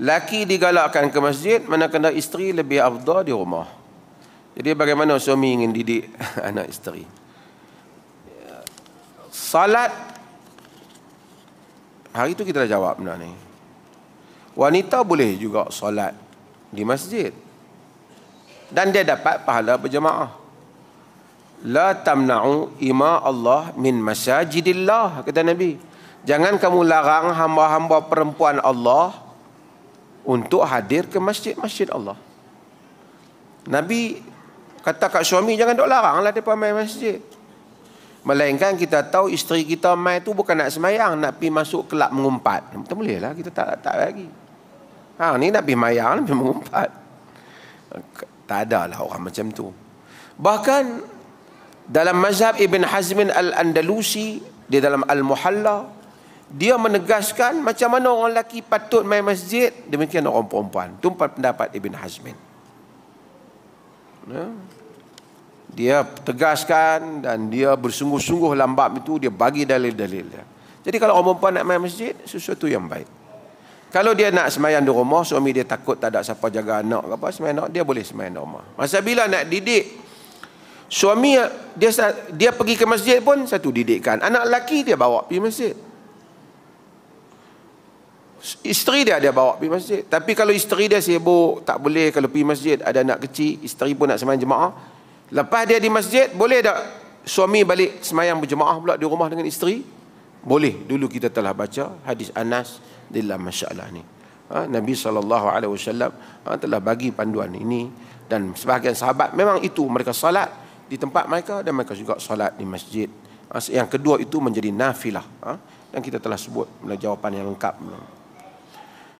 laki digalakkan ke masjid mana kena isteri lebih afdal di rumah jadi bagaimana suami ingin didik anak isteri salat hari itu kita dah jawab benda ni wanita boleh juga salat di masjid dan dia dapat pahala berjemaah la tamna'u ima Allah min masajidillah kata Nabi jangan kamu larang hamba-hamba perempuan Allah untuk hadir ke masjid-masjid Allah. Nabi kata kat suami jangan dok lah depa main masjid. Melainkan kita tahu isteri kita mai tu bukan nak semayang, nak pergi masuk kelab mengumpat. Tak boleh lah, kita tak tak lagi. Ha, ni nak pergi mayang, nak pergi mengumpat. Tak ada lah orang macam tu. Bahkan dalam mazhab Ibn Hazmin Al-Andalusi, di dalam Al-Muhalla, dia menegaskan macam mana orang lelaki patut main masjid demikian orang perempuan itu pendapat Ibn Hazmin ya. dia tegaskan dan dia bersungguh-sungguh lambat itu dia bagi dalil-dalil jadi kalau orang perempuan nak main masjid sesuatu yang baik kalau dia nak semayan di rumah, suami dia takut tak ada siapa jaga anak ke apa, semayan anak, dia boleh semayan di rumah. Masa bila nak didik, suami dia dia pergi ke masjid pun satu didikan. Anak lelaki dia bawa pergi masjid. Isteri dia dia bawa pergi masjid. Tapi kalau isteri dia sibuk, tak boleh kalau pergi masjid, ada anak kecil, isteri pun nak semayang jemaah. Lepas dia di masjid, boleh tak suami balik semayang berjemaah pula di rumah dengan isteri? Boleh. Dulu kita telah baca hadis Anas dalam masalah ni. Ha, Nabi SAW ha, telah bagi panduan ini dan sebahagian sahabat memang itu mereka salat di tempat mereka dan mereka juga salat di masjid. Ha, yang kedua itu menjadi nafilah. Ha, yang kita telah sebut jawapan yang lengkap.